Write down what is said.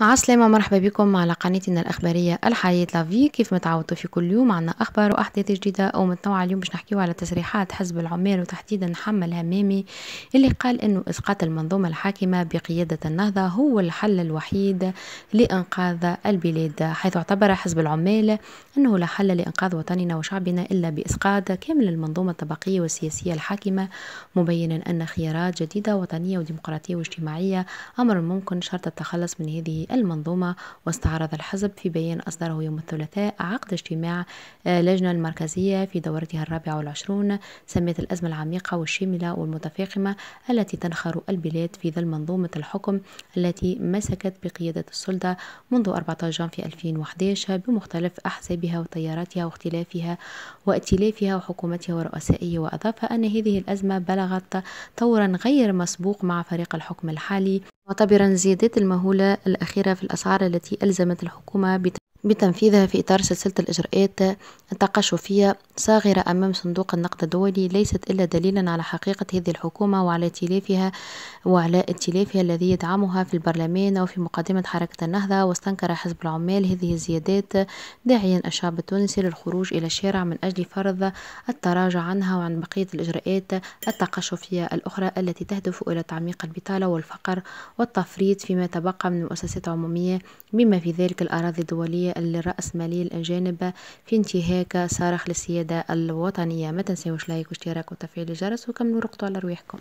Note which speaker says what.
Speaker 1: عسلامة مرحبا بكم على قناتنا الأخبارية الحياة لافي كيف متعودتوا في كل يوم عنا أخبار وأحداث جديدة أو متنوعة اليوم باش نحكيو على تصريحات حزب العمال وتحديدا حمل همامي اللي قال أنه إسقاط المنظومة الحاكمة بقيادة النهضة هو الحل الوحيد لإنقاذ البلاد حيث اعتبر حزب العمال أنه لا حل لإنقاذ وطننا وشعبنا إلا بإسقاط كامل المنظومة الطبقية والسياسية الحاكمة مبينا أن خيارات جديدة وطنية وديمقراطية واجتماعية أمر ممكن شرط التخلص من هذه المنظومة واستعرض الحزب في بيان أصدره يوم الثلاثاء عقد اجتماع اللجنة آه، المركزية في دورتها الرابعة والعشرون سميت الأزمة العميقة والشاملة والمتفاقمة التي تنخر البلاد في ظل منظومة الحكم التي مسكت بقيادة السلطة منذ 14 جانفي 2011 بمختلف أحزابها وتياراتها واختلافها وائتلافها وحكومتها ورؤسائها وأضاف أن هذه الأزمة بلغت طورا غير مسبوق مع فريق الحكم الحالي معتبرا الزيادات المهولة الأخيرة في الأسعار التي ألزمت الحكومة بتنفيذ بتنفيذها في إطار سلسلة الإجراءات التقشفية صاغرة أمام صندوق النقد الدولي ليست إلا دليلا على حقيقة هذه الحكومة وعلى ائتلافها وعلى ائتلافها الذي يدعمها في البرلمان وفي مقدمة حركة النهضة واستنكر حزب العمال هذه الزيادات داعيا الشعب التونسي للخروج إلى الشارع من أجل فرض التراجع عنها وعن بقية الإجراءات التقشفية الأخرى التي تهدف إلى تعميق البطالة والفقر والتفريط فيما تبقى من مؤسسات عمومية بما في ذلك الأراضي الدولية الرأسمالية الأجانب في انتهاك صارخ للسيادة الوطنية ما تنسيوش لايك واشتراك وتفعيل الجرس وكملوا رقطوا على رويحكم